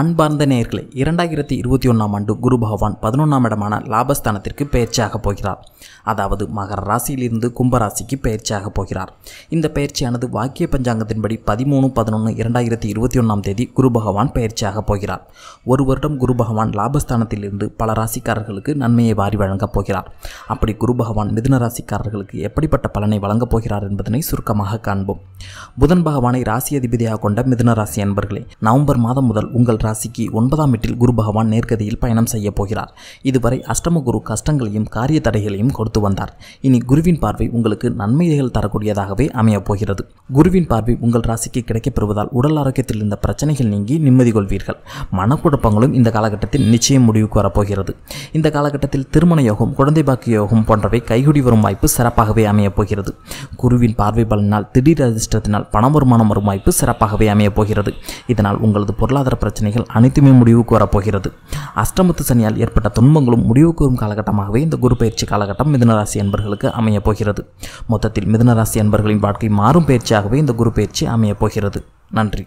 அன்பார்ந்த நேர்களை இரண்டாயிரத்தி இருபத்தி ஒன்றாம் ஆண்டு குரு பகவான் பதினொன்றாம் இடமான லாபஸ்தானத்திற்கு பயிற்சியாகப் போகிறார் அதாவது மகர ராசியிலிருந்து கும்பராசிக்கு பயிற்சியாகப் போகிறார் இந்த பயிற்சியானது வாக்கிய பஞ்சாங்கத்தின்படி பதிமூணு பதினொன்று இரண்டாயிரத்தி இருபத்தி ஒன்றாம் தேதி குரு பகவான் பயிற்சியாகப் போகிறார் ஒரு வருடம் குரு பகவான் லாபஸ்தானத்திலிருந்து பல ராசிக்காரர்களுக்கு நன்மையை வாரி வழங்கப் போகிறார் அப்படி குரு பகவான் மிதுன ராசிக்காரர்களுக்கு எப்படிப்பட்ட பலனை வழங்கப் போகிறார் என்பதனை சுருக்கமாக காண்போம் புதன் பகவானை ராசி அதிபதியாக கொண்ட மிதுன ராசி அன்பர்களே நவம்பர் மாதம் முதல் உங்கள் ராசிக்கு ஒன்பதாம் வீட்டில் குரு பகவான் நேர்கதியில் பயணம் செய்ய போகிறார் இதுவரை அஷ்டம குரு கஷ்டங்களையும் காரிய தடைகளையும் கொடுத்து வந்தார் இனி குருவின் பார்வை உங்களுக்கு நன்மைகள் தரக்கூடியதாகவே அமையப்போகிறது போகிறது குருவின் பார்வை உங்கள் ராசிக்கு கிடைக்கப்பெறுவதால் உடல் ஆரோக்கியத்தில் இருந்த பிரச்சனைகள் நீங்கி நிம்மதி கொள்வீர்கள் மனக்குழப்பங்களும் இந்த காலகட்டத்தில் நிச்சயம் முடிவுக்கு வரப்போகிறது இந்த காலகட்டத்தில் திருமண யோகம் குழந்தை பாக்கிய யோகம் போன்றவை கைகுடி வரும் வாய்ப்பு சிறப்பாகவே அமையப்போகிறது போகிறது குருவின் பார்வை பலனால் திடீர் அதிர்ஷ்டத்தினால் பண வருமானம் வரும் வாய்ப்பு சிறப்பாகவே அமையப்போகிறது போகிறது இதனால் உங்களது பொருளாதார பிரச்சனைகள் பிரச்சனைகள் அனைத்துமே முடிவுக்கு வரப்போகிறது அஷ்டமத்து சனியால் ஏற்பட்ட துன்பங்களும் முடிவுக்கு வரும் காலகட்டமாகவே இந்த குரு பயிற்சி காலகட்டம் மிதனராசி அன்பர்களுக்கு அமையப் போகிறது மொத்தத்தில் மிதனராசி அன்பர்களின் வாழ்க்கை மாறும் பயிற்சியாகவே இந்த குரு பயிற்சி அமையப் போகிறது நன்றி